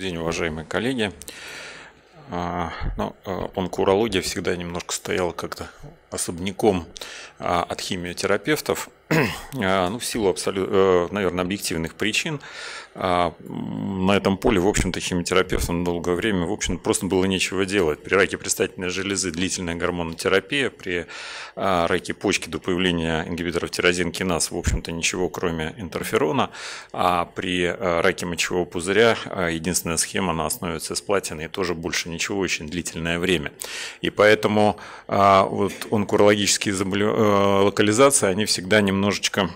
Добрый день, уважаемые коллеги. А, ну, а, онкоурология всегда немножко стояла как-то особняком а, от химиотерапевтов, а, ну, в силу, абсолютно, э, наверное, объективных причин, а, на этом поле, в общем-то, химиотерапевтам долгое время, в общем просто было нечего делать. При раке предстательной железы длительная гормонотерапия, при раке почки до появления ингибиторов тирозинкиназ, в общем-то, ничего, кроме интерферона, а при э, раке мочевого пузыря э, единственная схема на основе цисплатины и тоже больше ничего, очень длительное время. И поэтому вот у онкурологические заболев... Э, локализации, они всегда немножечко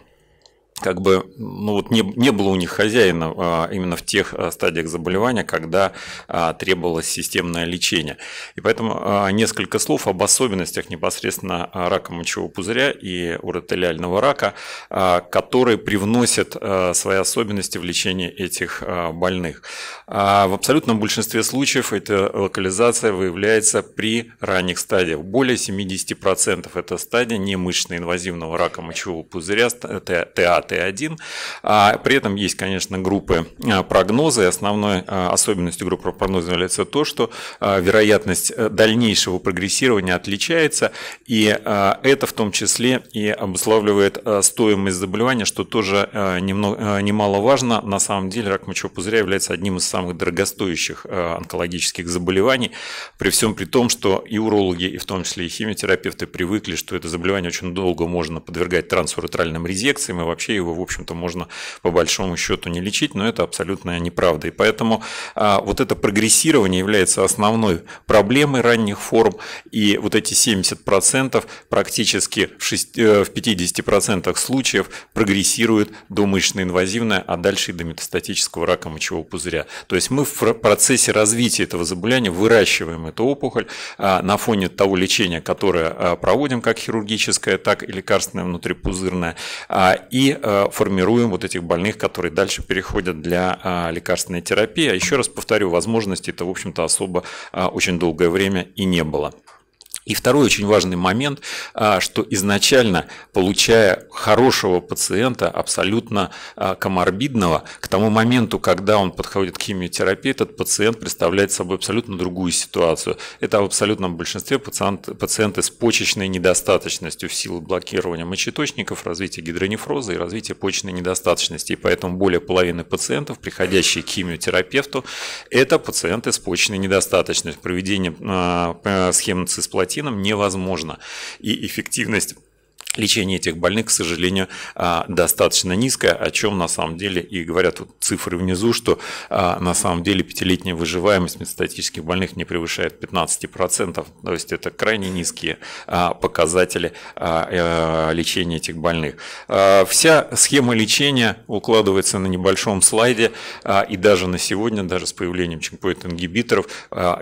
как бы ну вот не, не было у них хозяина а, именно в тех а, стадиях заболевания, когда а, требовалось системное лечение. И поэтому а, несколько слов об особенностях непосредственно а, рака мочевого пузыря и уротелиального рака, а, которые привносят а, свои особенности в лечение этих а, больных. А, в абсолютном большинстве случаев эта локализация выявляется при ранних стадиях. Более 70% это стадия немышечно-инвазивного рака мочевого пузыря, это Т1. А при этом есть, конечно, группы а, прогнозы. Основной а, особенностью группы прогноза является то, что а, вероятность э, дальнейшего прогрессирования отличается, и это в том числе и обуславливает стоимость заболевания, что тоже немного, немаловажно. На самом деле рак мочевого пузыря является одним из самых дорогостоящих онкологических заболеваний, при всем при том, что и урологи, и в том числе и химиотерапевты привыкли, что это заболевание очень долго можно подвергать трансуретральным резекциям и вообще его, в общем-то, можно по большому счету не лечить, но это абсолютная неправда. И поэтому а, вот это прогрессирование является основной проблемой ранних форм, и вот эти 70% практически в, 6, э, в 50% случаев прогрессирует до мышечно-инвазивное, а дальше и до метастатического рака мочевого пузыря. То есть мы в процессе развития этого заболевания выращиваем эту опухоль а, на фоне того лечения, которое а, проводим, как хирургическое, так и лекарственное внутрипузырное, а, и Э, формируем вот этих больных, которые дальше переходят для а, лекарственной терапии. А еще раз повторю, возможности это, в общем-то, особо а, очень долгое время и не было. И второй очень важный момент, а, что изначально, получая хорошего пациента, абсолютно а, коморбидного, к тому моменту, когда он подходит к химиотерапии, этот пациент представляет собой абсолютно другую ситуацию. Это в абсолютном большинстве пациент, пациенты с почечной недостаточностью в силу блокирования мочеточников, развития гидронефроза и развития почечной недостаточности. И поэтому более половины пациентов, приходящие к химиотерапевту, это пациенты с почечной недостаточностью. Проведение а, схем цисплатии никотином невозможно. И эффективность лечение этих больных, к сожалению, а, достаточно низкое, о чем на самом деле и говорят вот цифры внизу, что а, на самом деле пятилетняя выживаемость метастатических больных не превышает 15%, то есть это крайне низкие а, показатели э, лечения этих больных. Вся схема лечения укладывается на небольшом слайде, и даже на сегодня, даже с появлением чемпоинт-ингибиторов,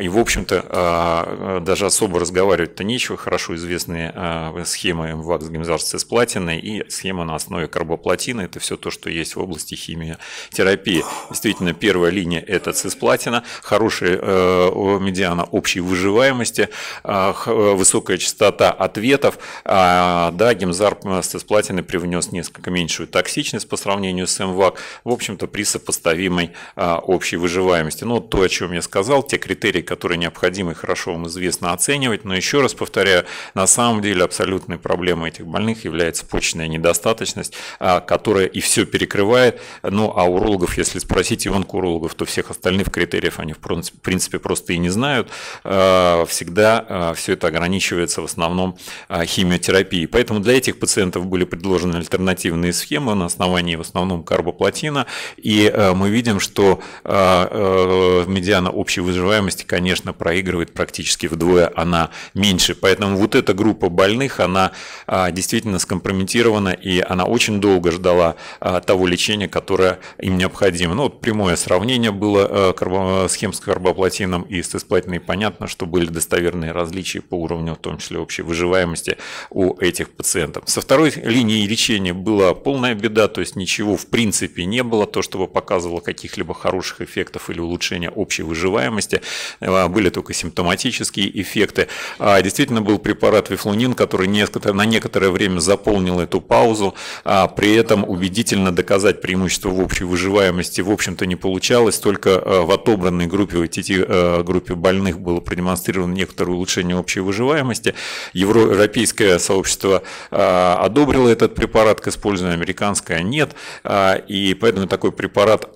и в общем-то даже особо разговаривать-то нечего, хорошо известные схемы МВАКС полимеризация с платиной и схема на основе карбоплатины. Это все то, что есть в области химиотерапии. Действительно, первая линия – это цисплатина, хорошая э, медиана общей выживаемости, а, э, высокая частота ответов. А, да, гемзарп с цисплатиной привнес несколько меньшую токсичность по сравнению с МВАК, в общем-то, при сопоставимой а, общей выживаемости. но ну, то, о чем я сказал, те критерии, которые необходимы, хорошо вам известно оценивать, но еще раз повторяю, на самом деле абсолютной проблемой этих больных является почечная недостаточность, а, которая и все перекрывает. Ну, а урологов, если спросить, иванку урологов, то всех остальных критериев они, в принципе, просто и не знают. А, всегда а, все это ограничивается в основном химиотерапией. Поэтому для этих пациентов были предложены альтернативные схемы на основании в основном карбоплатина. И мы видим, что медиана общей выживаемости, конечно, проигрывает практически вдвое, она меньше. Поэтому вот эта группа больных, она действительно действительно скомпрометирована, и она очень долго ждала а, того лечения, которое им необходимо. Ну, вот прямое сравнение было э, э, схем с карбоплатином и с тесплатиной. Понятно, что были достоверные различия по уровню, в том числе общей выживаемости у этих пациентов. Со второй линии лечения была полная беда, то есть ничего в принципе не было, то, чтобы показывало каких-либо хороших эффектов или улучшения общей выживаемости. А, были только симптоматические эффекты. А, действительно был препарат вифлунин, который на некоторое время заполнил эту паузу, а при этом убедительно доказать преимущество в общей выживаемости, в общем-то, не получалось. Только э, в отобранной группе, в эти группе больных было продемонстрировано некоторое улучшение общей выживаемости. Европейское сообщество э, одобрило этот препарат к использованию, американское нет. Э, и поэтому такой препарат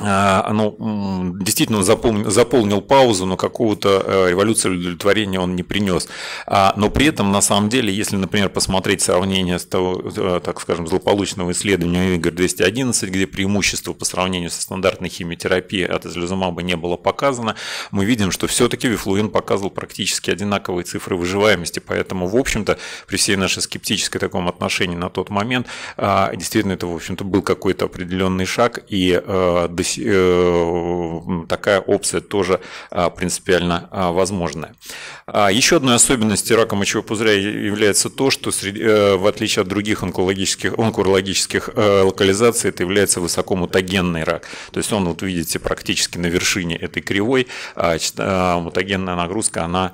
а, оно действительно запомнил, заполнил паузу, но какого-то э, революции удовлетворения он не принес. А, но при этом, на самом деле, если, например, посмотреть сравнение с того, э, так скажем, злополучного исследования Игорь 211, где преимущество по сравнению со стандартной химиотерапией от излюзумаба не было показано, мы видим, что все-таки Вифлуин показывал практически одинаковые цифры выживаемости. Поэтому, в общем-то, при всей нашей скептической таком отношении на тот момент, а, действительно, это, в общем-то, был какой-то определенный шаг, и э, до Э, такая опция тоже а, принципиально а, возможная. А, Еще одной особенностью рака мочевого пузыря является то, что э, в отличие от других онкологических, онкологических э, локализаций, это является высокомутагенный рак. То есть он, вот видите, практически на вершине этой кривой. Мутагенная нагрузка, она,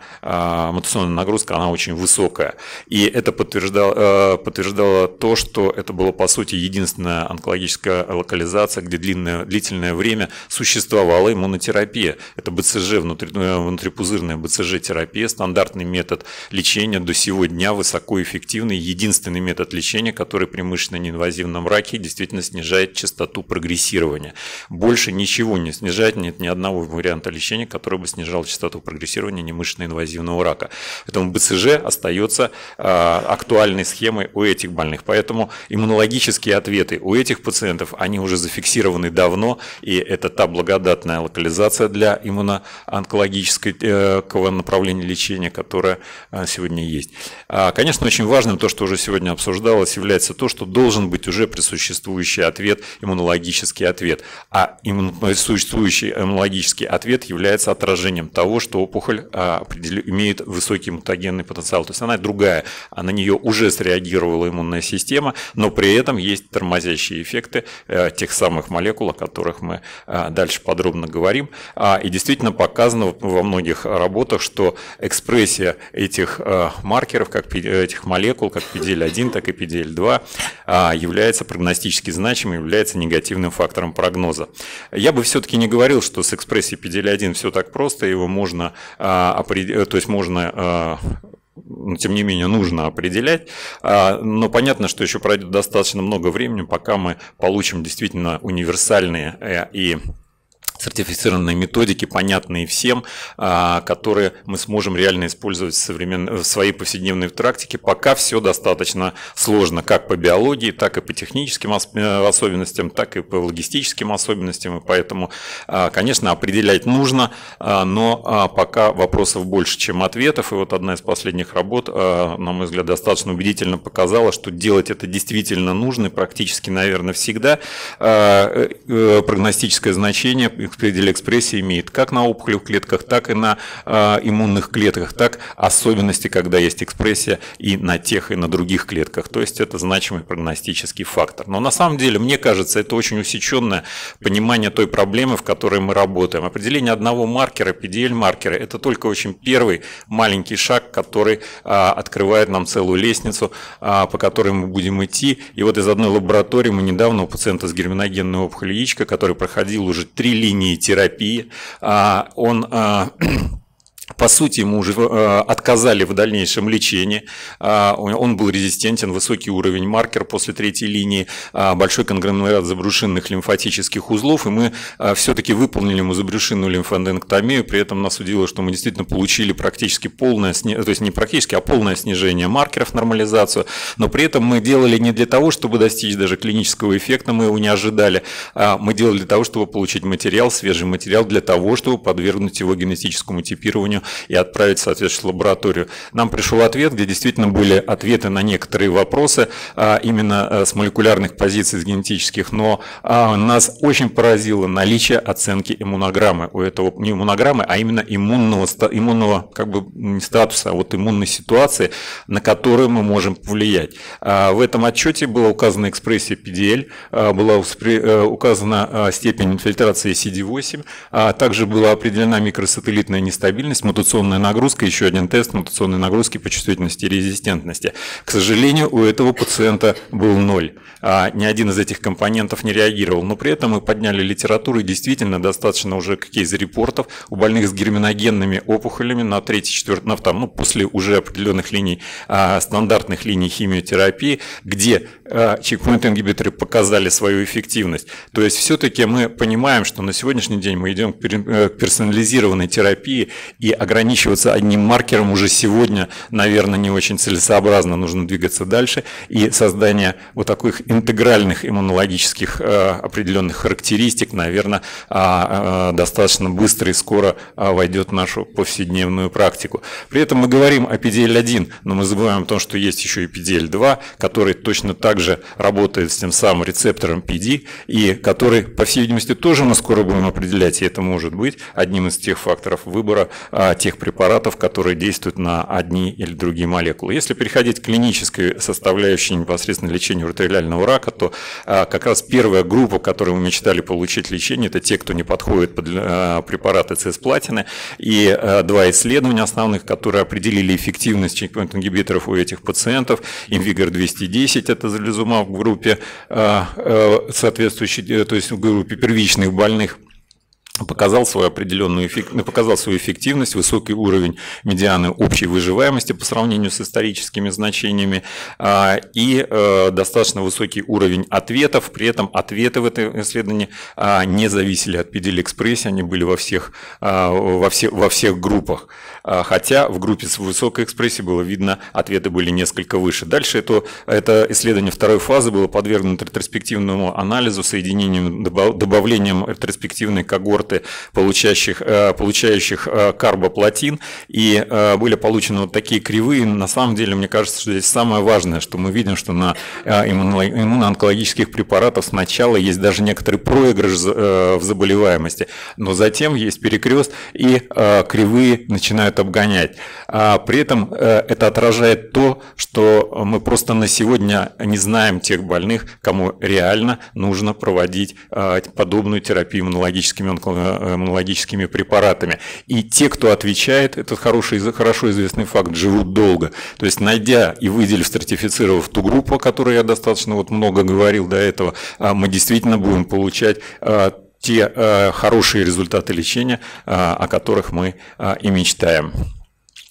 мутационная нагрузка, она очень высокая. И это подтверждало, подтверждало то, что это было, по сути, единственная онкологическая локализация, где длинная длительная длительное время существовала иммунотерапия. Это БЦЖ, внутри, э, внутрипузырная БЦЖ-терапия, стандартный метод лечения до сего дня, высокоэффективный, единственный метод лечения, который при мышечно-неинвазивном раке действительно снижает частоту прогрессирования. Больше ничего не снижает, нет ни одного варианта лечения, который бы снижал частоту прогрессирования немышечно-инвазивного рака. Поэтому БЦЖ остается э, актуальной схемой у этих больных. Поэтому иммунологические ответы у этих пациентов, они уже зафиксированы давно, и это та благодатная локализация для иммуноонкологического э, направления лечения, которое э, сегодня есть. А, конечно, очень важным, то, что уже сегодня обсуждалось, является то, что должен быть уже присуществующий ответ, иммунологический ответ. А существующий иммунологический ответ является отражением того, что опухоль а, имеет высокий мутагенный потенциал. То есть она другая, а на нее уже среагировала иммунная система, но при этом есть тормозящие эффекты э, тех самых молекул, о которых которых мы а, дальше подробно говорим. А, и действительно показано во многих работах, что экспрессия этих а, маркеров, как этих молекул, как PDL-1, так и PDL-2, является прогностически значимым, является негативным фактором прогноза. Я бы все-таки не говорил, что с экспрессией PDL-1 все так просто, его можно, то есть можно ну, тем не менее, нужно определять. А, но понятно, что еще пройдет достаточно много времени, пока мы получим действительно универсальные э, и сертифицированные методики, понятные всем, а, которые мы сможем реально использовать в, современ... в своей повседневной практике. Пока все достаточно сложно, как по биологии, так и по техническим э, особенностям, так и по логистическим особенностям. И поэтому, а, конечно, определять нужно, а, но пока вопросов больше, чем ответов. И вот одна из последних работ, на мой взгляд, достаточно убедительно показала, что делать это действительно нужно и практически, наверное, всегда. Э, э, прогностическое значение экспрессии имеет как на опухолевых клетках, так и на э, иммунных клетках, так особенности, когда есть экспрессия и на тех, и на других клетках. То есть это значимый прогностический фактор. Но на самом деле, мне кажется, это очень усеченное понимание той проблемы, в которой мы работаем. Определение одного маркера, PDL-маркера, это только очень первый маленький шаг, который а, открывает нам целую лестницу, а, по которой мы будем идти. И вот из одной лаборатории мы недавно у пациента с герминогенной опухолью яичка, который проходил уже три линии химии, терапии, а он а, по сути, ему уже э, отказали в дальнейшем лечении. А, он был резистентен, высокий уровень маркер после третьей линии, а, большой конгломерат забрюшинных лимфатических узлов, и мы а, все-таки выполнили ему забрюшинную лимфоденктомию, при этом нас удивило, что мы действительно получили практически полное, то есть не практически, а полное снижение маркеров, нормализацию, но при этом мы делали не для того, чтобы достичь даже клинического эффекта, мы его не ожидали, мы делали для того, чтобы получить материал, свежий материал, для того, чтобы подвергнуть его генетическому типированию изучению и отправить, соответствующую лабораторию. Нам пришел ответ, где действительно были ответы на некоторые вопросы а, именно э, с молекулярных позиций, с генетических, но а, нас очень поразило наличие оценки иммунограммы у этого, не иммунограммы, а именно иммунного, иммунного как бы не статуса, а вот иммунной ситуации, на которую мы можем повлиять. А, в этом отчете была э, указана экспрессия PDL, была указана степень инфильтрации CD8, а также была определена микросателлитная нестабильность, мутационная нагрузка, еще один тест мутационной нагрузки по чувствительности и резистентности. К сожалению, у этого пациента был ноль. А ни один из этих компонентов не реагировал. Но при этом мы подняли литературу и действительно достаточно уже каких-то репортов у больных с герминогенными опухолями на 3-4, на втором, ну, после уже определенных линий, а, стандартных линий химиотерапии, где Э, чекпоинт-ингибиторы показали свою эффективность. То есть все-таки мы понимаем, что на сегодняшний день мы идем э, к персонализированной терапии и ограничиваться одним маркером уже сегодня, наверное, не очень целесообразно. Нужно двигаться дальше и создание вот таких интегральных иммунологических э, определенных характеристик, наверное, а, достаточно быстро и скоро а, войдет в нашу повседневную практику. При этом мы говорим о PDL-1, но мы забываем о том, что есть еще и PDL-2, который точно так также работает с тем самым рецептором PD, и который, по всей видимости, тоже мы скоро будем определять, и это может быть одним из тех факторов выбора а, тех препаратов, которые действуют на одни или другие молекулы. Если переходить к клинической составляющей непосредственно лечения уротелиального рака, то а, как раз первая группа, которую мы мечтали получить лечение, это те, кто не подходит под а, препараты цисплатины, и а, два исследования основных, которые определили эффективность чекпоинт-ингибиторов у этих пациентов, Invigor 210 – это лизумаб в группе а, э, соответствующей, э, то есть в группе первичных больных показал свою определенную ну, показал свою эффективность, высокий уровень медианы общей выживаемости по сравнению с историческими значениями а, и э, достаточно высокий уровень ответов. При этом ответы в этом исследовании а, не зависели от PDL-экспрессии, они были во всех, а, во, все, во всех группах. Хотя в группе с высокой экспрессией было видно, ответы были несколько выше. Дальше это, это исследование второй фазы было подвергнуто ретроспективному анализу соединением, добавлением ретроспективной когорты продукты, э, получающих, получающих э, карбоплатин, и э, были получены вот такие кривые. На самом деле, мне кажется, что здесь самое важное, что мы видим, что на иммуноонкологических препаратах сначала есть даже некоторый проигрыш в заболеваемости, но затем есть перекрест, и кривые начинают обгонять. А при этом это отражает то, что мы просто на сегодня не знаем тех больных, кому реально нужно проводить подобную терапию иммунологическими онкологическими противоонкологическими э, препаратами. И те, кто отвечает, этот хороший, хорошо известный факт, живут долго. То есть, найдя и выделив, стратифицировав ту группу, о которой я достаточно вот много говорил до этого, э, мы действительно будем получать э, те хорошие результаты лечения, о которых мы и мечтаем.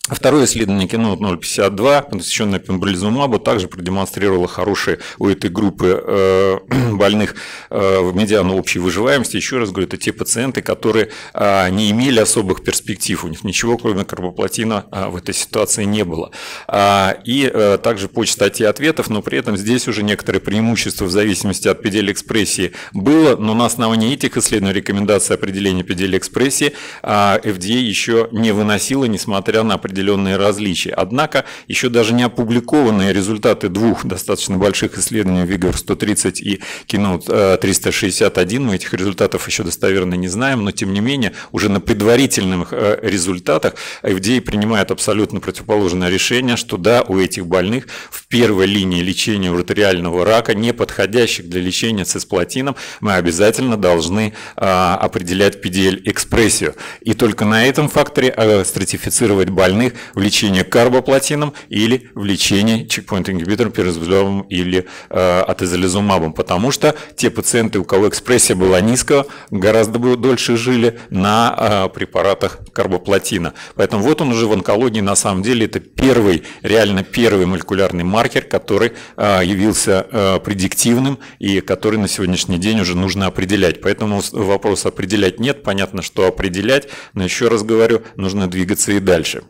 А второе исследование кино 052, посвященное пембролизумабу, также продемонстрировало хорошие у этой группы э, больных э, медиану общей выживаемости. Еще раз говорю, это те пациенты, которые э, не имели особых перспектив, у них ничего кроме карбоплатина э, в этой ситуации не было. А, и э, также по частоте ответов, но при этом здесь уже некоторые преимущества в зависимости от педиэль-экспрессии было, но на основании этих исследований рекомендации определения педиэль-экспрессии э, FDA еще не выносила, несмотря на определение определенные различия. Однако еще даже не опубликованные результаты двух достаточно больших исследований Vigor 130 и Keynote 361, э, мы этих результатов еще достоверно не знаем, но тем не менее уже на предварительных э, результатах FDA принимает абсолютно противоположное решение, что да, у этих больных в первой линии лечения уротариального рака, не подходящих для лечения цисплатином, мы обязательно должны э, определять PDL-экспрессию. И только на этом факторе стратифицировать больных остальных влечение к карбоплатинам или лечении чекпоинт-ингибитором, пиразолизумабом или э, атезолизумабом, потому что те пациенты, у кого экспрессия была низкая, гораздо дольше жили на э, препаратах карбоплатина. Поэтому вот он уже в онкологии на самом деле это первый, реально первый молекулярный маркер, который э, явился э, предиктивным и который на сегодняшний день уже нужно определять. Поэтому вопрос определять нет, понятно, что определять, но еще раз говорю, нужно двигаться и дальше.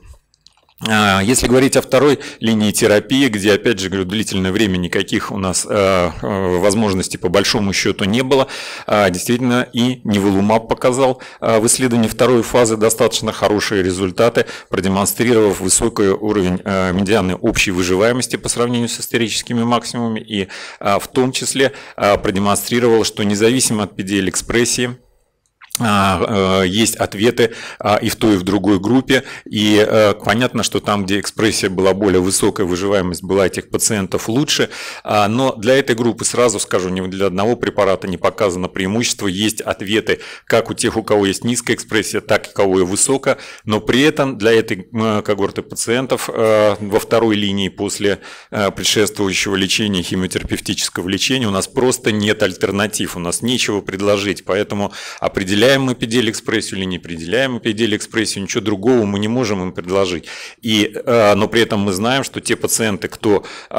А, если говорить о второй линии терапии, где, опять же, говорю, длительное время никаких у нас э, э, возможностей по большому счету не было, а, действительно и Невелумаб показал э, в исследовании второй фазы достаточно хорошие результаты, продемонстрировав высокий уровень медианы общей выживаемости по сравнению с историческими максимумами и в том числе продемонстрировал, что независимо от pd экспрессии а, э, есть ответы а, и в той, и в другой группе. И э, понятно, что там, где экспрессия была более высокая, выживаемость была этих пациентов лучше. А, но для этой группы, сразу скажу, ни для одного препарата не показано преимущество. Есть ответы как у тех, у кого есть низкая экспрессия, так и у кого и высокая. Но при этом для этой э, когорты пациентов во второй линии после предшествующего лечения, химиотерапевтического лечения, у нас просто нет альтернатив, у нас нечего предложить. Поэтому определяем Определяем мы PDL-экспрессию или не определяем PDL-экспрессию, ничего другого мы не можем им предложить. И, э, но при этом мы знаем, что те пациенты, кто э,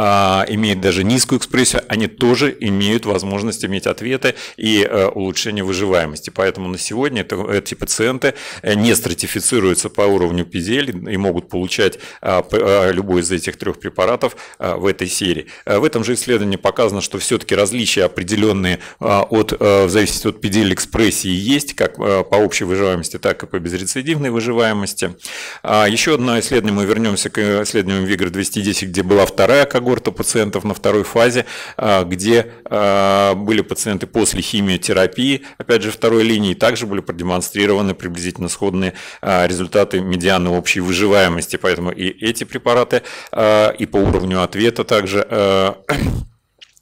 имеет даже низкую экспрессию, они тоже имеют возможность иметь ответы и э, улучшение выживаемости. Поэтому на сегодня эти пациенты не стратифицируются по уровню PDL и могут получать любой из этих трех препаратов в этой серии. В этом же исследовании показано, что все-таки различия определенные от, в зависимости от PDL-экспрессии есть, как э, по общей выживаемости, так и по безрецидивной выживаемости. А, еще одно исследование, мы вернемся к исследованию Вигр-210, где была вторая когорта пациентов на второй фазе, а, где а, были пациенты после химиотерапии, опять же, второй линии, также были продемонстрированы приблизительно сходные результаты медианы общей выживаемости, поэтому и эти препараты и по уровню ответа также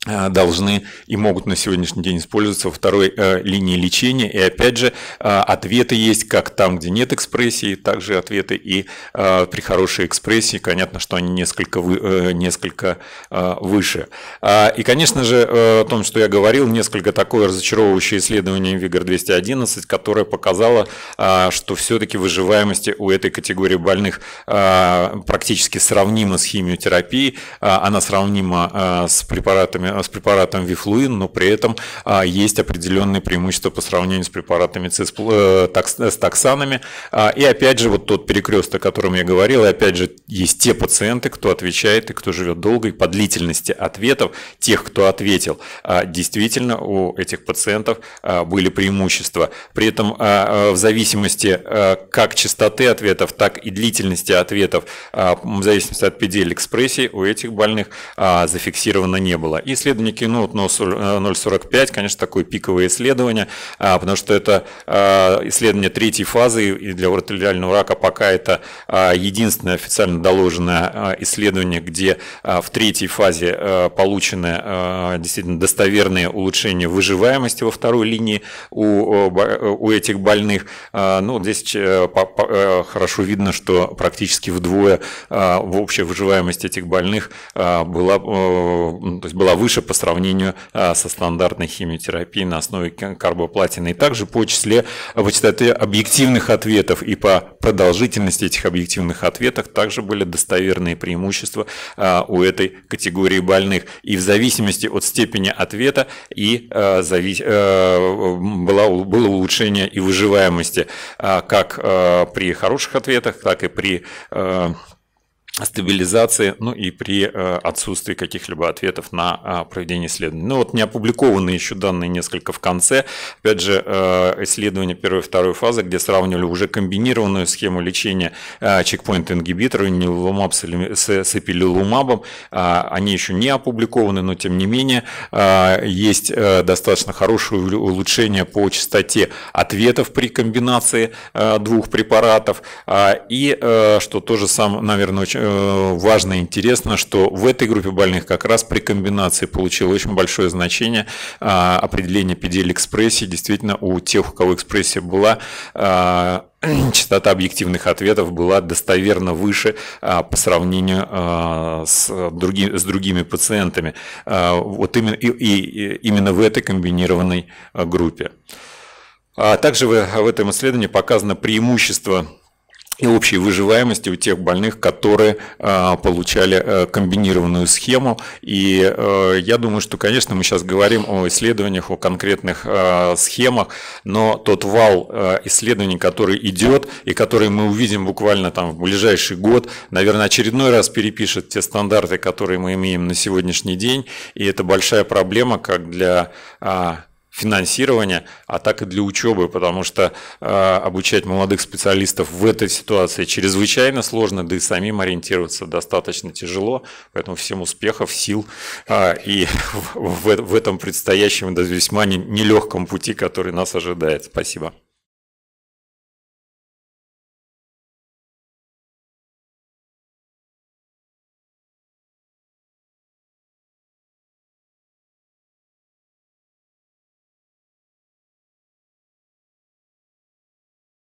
Э, должны и могут на сегодняшний день использоваться во второй э, линии лечения. И опять же, э, ответы есть как там, где нет экспрессии, также ответы и э, при хорошей экспрессии. Понятно, что они несколько, вы, э, несколько э, выше. А, и, конечно же, о том, что я говорил, несколько такое разочаровывающее исследование Вигр-211, которое показало, что все-таки выживаемость у этой категории больных практически сравнима с химиотерапией. Она сравнима с препаратами с препаратом Вифлуин, но при этом а, есть определенные преимущества по сравнению с препаратами э, э, с таксанами. А, и опять же, вот тот перекресток, о котором я говорил, и опять же, есть те пациенты, кто отвечает и кто живет долго, и по длительности ответов тех, кто ответил, а, действительно у этих пациентов были преимущества. При этом в зависимости как частоты ответов, так и длительности ответов, в зависимости от PDL-экспрессии, у этих больных зафиксировано не было. И исследование кино 0.45, э, конечно, такое пиковое исследование, а, потому что это а, исследование третьей фазы, и для уротелиального рака пока это а, единственное официально доложенное исследование, где в третьей фазе э, получены действительно достоверные улучшения выживаемости во второй линии у, у этих больных. Ну, здесь э, хорошо видно, что практически вдвое в общей выживаемости этих больных была, ну, то есть была выше выше по сравнению а, со стандартной химиотерапией на основе карбоплатины. И также по числе, по объективных ответов и по продолжительности этих объективных ответов также были достоверные преимущества а, у этой категории больных. И в зависимости от степени ответа и а, была, было улучшение и выживаемости как при хороших ответах, так и при стабилизации, ну и при э, отсутствии каких-либо ответов на э, проведение исследований. Ну вот не опубликованы еще данные несколько в конце. Опять же, э, исследование первой и второй фазы, где сравнивали уже комбинированную схему лечения чекпоинт-ингибитора, нилумаб с эпилилумабом, они еще не опубликованы, но тем не менее есть достаточно хорошее улучшение по частоте ответов при комбинации двух препаратов. И что тоже сам, наверное, очень Э, важно и интересно, что в этой группе больных как раз при комбинации получило очень большое значение а, определение PDL-экспрессии. Действительно, у тех, у кого экспрессия была, а, частота объективных ответов была достоверно выше а, по сравнению с, други, с другими пациентами. вот именно, и, и именно в этой комбинированной группе. также в, в этом исследовании показано преимущество и общей выживаемости у тех больных, которые а, получали э, комбинированную схему. И э, я думаю, что, конечно, мы сейчас говорим о исследованиях, о конкретных э, схемах, но тот вал исследований, который идет и который мы увидим буквально там в ближайший год, наверное, очередной раз перепишет те стандарты, которые мы имеем на сегодняшний день. И это большая проблема как для... А, финансирования, а так и для учебы, потому что э, обучать молодых специалистов в этой ситуации чрезвычайно сложно, да и самим ориентироваться достаточно тяжело. Поэтому всем успехов, сил э, и в, в, в этом предстоящем, да, весьма нелегком пути, который нас ожидает. Спасибо.